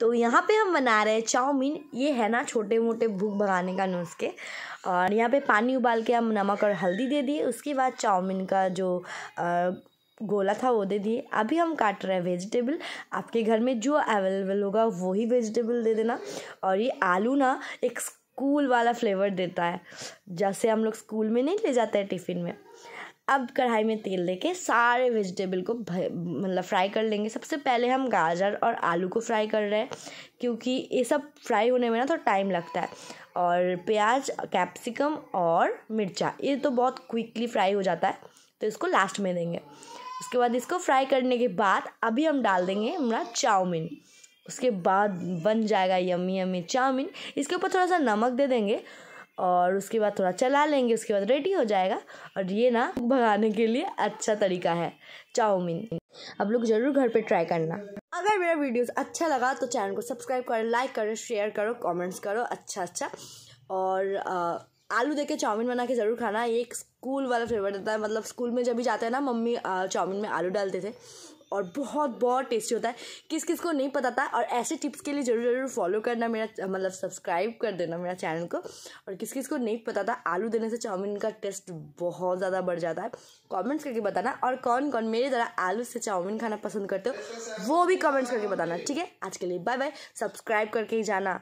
तो यहाँ पे हम बना रहे हैं चाउमीन ये है ना छोटे मोटे भूख भगाने का नुस्खे और यहाँ पे पानी उबाल के हम नमक और हल्दी दे दिए उसके बाद चाउमीन का जो गोला था वो दे दिए अभी हम काट रहे हैं वेजिटेबल आपके घर में जो अवेलेबल होगा वही वेजिटेबल दे देना और ये आलू ना एक स्कूल वाला फ्लेवर देता है जैसे हम लोग स्कूल में नहीं ले जाते हैं टिफ़िन में अब कढ़ाई में तेल लेके सारे वेजिटेबल को मतलब फ्राई कर लेंगे सबसे पहले हम गाजर और आलू को फ्राई कर रहे हैं क्योंकि ये सब फ्राई होने में ना थोड़ा टाइम लगता है और प्याज कैप्सिकम और मिर्चा ये तो बहुत क्विकली फ्राई हो जाता है तो इसको लास्ट में देंगे उसके बाद इसको फ्राई करने के बाद अभी हम डाल देंगे हमारा चाउमीन उसके बाद बन जाएगा यमी यमी चाउमीन इसके ऊपर थोड़ा सा नमक दे देंगे और उसके बाद थोड़ा चला लेंगे उसके बाद रेडी हो जाएगा और ये ना भगाने के लिए अच्छा तरीका है चाउमीन आप लोग ज़रूर घर पे ट्राई करना अगर मेरा वीडियोस अच्छा लगा तो चैनल को सब्सक्राइब करो लाइक करो शेयर करो कमेंट्स करो अच्छा अच्छा और आ, आलू देके चाउमीन बना के ज़रूर खाना ये एक स्कूल वाला फ्लेवर देता है मतलब स्कूल में जब भी जाते हैं ना मम्मी चाउमीन में आलू डालते थे और बहुत बहुत टेस्टी होता है किस किस को नहीं पता था और ऐसे टिप्स के लिए ज़रूर ज़रूर फॉलो करना मेरा मतलब सब्सक्राइब कर देना मेरा चैनल को और किस किस को नहीं पता था आलू देने से चाउमीन का टेस्ट बहुत ज़्यादा बढ़ जाता है कमेंट्स करके बताना और कौन कौन मेरे द्वारा आलू से चाउमीन खाना पसंद करते हो वो भी कमेंट्स करके बताना ठीक है आज के लिए बाय बाय सब्सक्राइब करके ही जाना